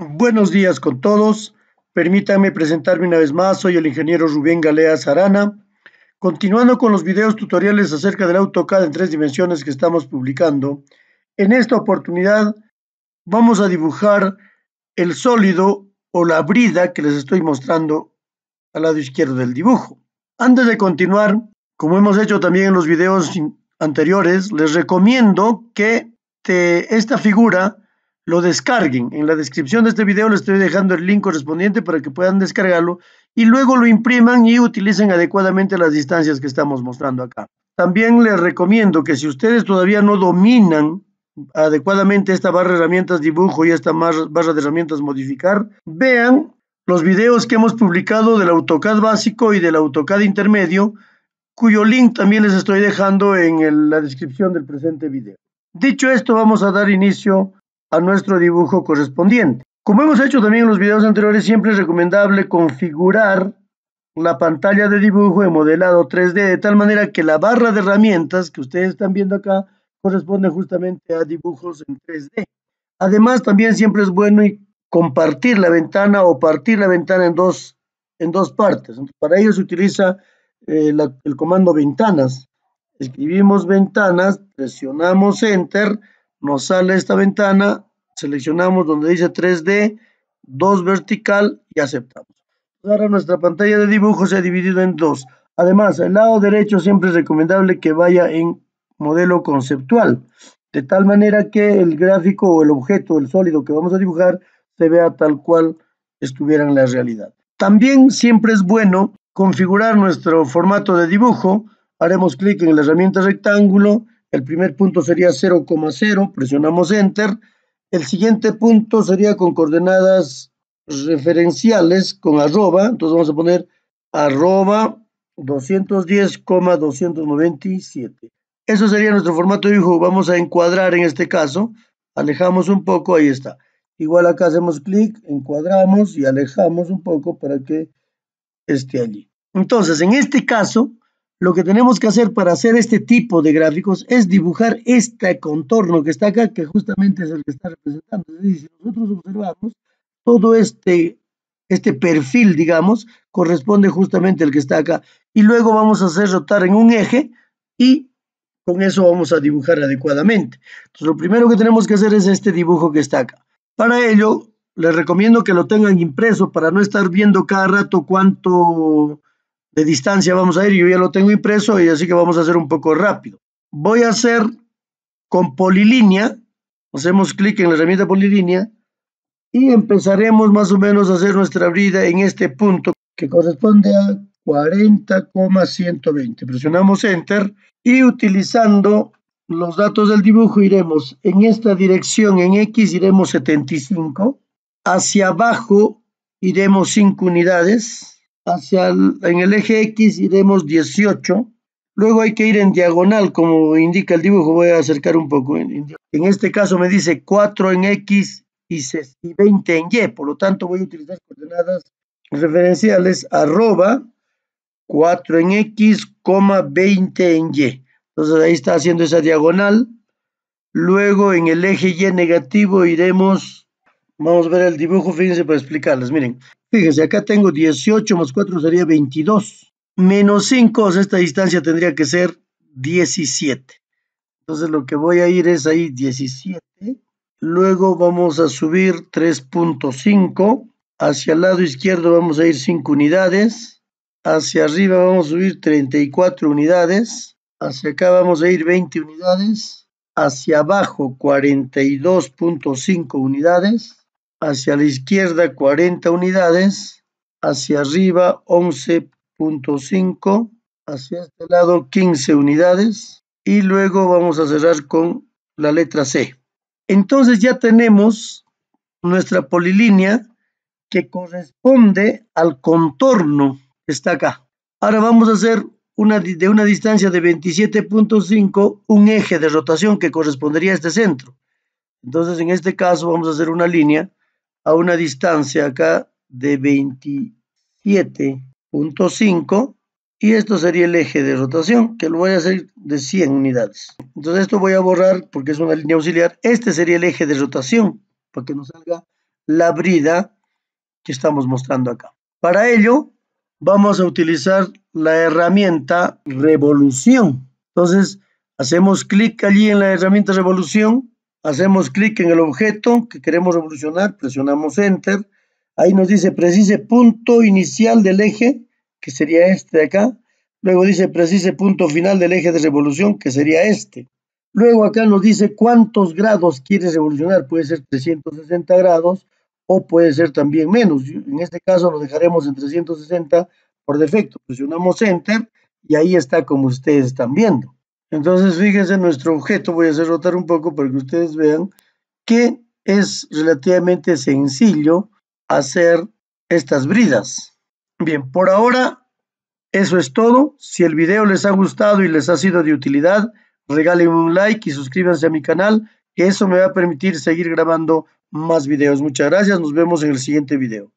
Buenos días con todos. Permítanme presentarme una vez más. Soy el ingeniero Rubén Galea Sarana. Continuando con los videos tutoriales acerca del AutoCAD en tres dimensiones que estamos publicando, en esta oportunidad vamos a dibujar el sólido o la brida que les estoy mostrando al lado izquierdo del dibujo. Antes de continuar, como hemos hecho también en los videos anteriores, les recomiendo que esta figura lo descarguen. En la descripción de este video les estoy dejando el link correspondiente para que puedan descargarlo y luego lo impriman y utilicen adecuadamente las distancias que estamos mostrando acá. También les recomiendo que si ustedes todavía no dominan adecuadamente esta barra de herramientas dibujo y esta barra de herramientas modificar, vean los videos que hemos publicado del AutoCAD básico y del AutoCAD intermedio, cuyo link también les estoy dejando en la descripción del presente video. Dicho esto, vamos a dar inicio a nuestro dibujo correspondiente. Como hemos hecho también en los videos anteriores, siempre es recomendable configurar la pantalla de dibujo en modelado 3D, de tal manera que la barra de herramientas que ustedes están viendo acá corresponde justamente a dibujos en 3D. Además, también siempre es bueno compartir la ventana o partir la ventana en dos, en dos partes. Para ello se utiliza eh, el comando ventanas. Escribimos ventanas, presionamos Enter, nos sale esta ventana, seleccionamos donde dice 3D, 2 vertical y aceptamos. Ahora nuestra pantalla de dibujo se ha dividido en dos. Además, el lado derecho siempre es recomendable que vaya en modelo conceptual, de tal manera que el gráfico o el objeto, el sólido que vamos a dibujar, se vea tal cual estuviera en la realidad. También siempre es bueno configurar nuestro formato de dibujo. Haremos clic en la herramienta rectángulo el primer punto sería 0,0, presionamos Enter. El siguiente punto sería con coordenadas referenciales con arroba, entonces vamos a poner arroba 210,297. Eso sería nuestro formato de dibujo. Vamos a encuadrar en este caso. Alejamos un poco, ahí está. Igual acá hacemos clic, encuadramos y alejamos un poco para que esté allí. Entonces, en este caso, lo que tenemos que hacer para hacer este tipo de gráficos es dibujar este contorno que está acá, que justamente es el que está representando. si nosotros observamos, todo este, este perfil, digamos, corresponde justamente al que está acá. Y luego vamos a hacer rotar en un eje y con eso vamos a dibujar adecuadamente. Entonces, lo primero que tenemos que hacer es este dibujo que está acá. Para ello, les recomiendo que lo tengan impreso para no estar viendo cada rato cuánto de distancia vamos a ir. Yo ya lo tengo impreso y así que vamos a hacer un poco rápido. Voy a hacer con polilínea. Hacemos clic en la herramienta polilínea y empezaremos más o menos a hacer nuestra brida en este punto que corresponde a 40,120. Presionamos Enter y utilizando los datos del dibujo iremos en esta dirección, en X iremos 75, hacia abajo iremos 5 unidades, hacia en el eje X iremos 18, luego hay que ir en diagonal, como indica el dibujo, voy a acercar un poco. En, este caso me dice 4 en X y 20 en Y, por lo tanto voy a utilizar coordenadas referenciales arroba 4 en X, 20 en Y. Entonces ahí está haciendo esa diagonal. Luego en el eje Y negativo iremos, vamos a ver el dibujo, fíjense para explicarles, miren, Fíjense, acá tengo 18 más 4 sería 22. Menos 5, esta distancia tendría que ser 17. Entonces lo que voy a ir es ahí 17. Luego vamos a subir 3.5. Hacia el lado izquierdo vamos a ir 5 unidades. Hacia arriba vamos a subir 34 unidades. Hacia acá vamos a ir 20 unidades. Hacia abajo 42.5 unidades hacia la izquierda 40 unidades, hacia arriba 11.5, hacia este lado 15 unidades y luego vamos a cerrar con la letra C. Entonces ya tenemos nuestra polilínea que corresponde al contorno que está acá. Ahora vamos a hacer una, de una distancia de 27.5 un eje de rotación que correspondería a este centro. Entonces en este caso vamos a hacer una línea a una distancia acá de 27.5 y esto sería el eje de rotación que lo voy a hacer de 100 unidades. Entonces esto voy a borrar porque es una línea auxiliar. Este sería el eje de rotación para que nos salga la brida que estamos mostrando acá. Para ello vamos a utilizar la herramienta revolución. Entonces hacemos clic allí en la herramienta revolución hacemos clic en el objeto que queremos revolucionar, presionamos Enter, ahí nos dice precise punto inicial del eje, que sería este de acá, luego dice precise punto final del eje de revolución, que sería este. Luego acá nos dice cuántos grados quieres revolucionar, puede ser 360 grados o puede ser también menos. En este caso lo dejaremos en 360 por defecto. Presionamos Enter y ahí está como ustedes están viendo. Entonces, fíjense nuestro objeto, voy a hacer rotar un poco para que ustedes vean que es relativamente sencillo hacer estas bridas. Bien, por ahora eso es todo. Si el video les ha gustado y les ha sido de utilidad, regalen un like y suscríbanse a mi canal, que eso me va a permitir seguir grabando más videos. Muchas gracias, nos vemos en el siguiente video.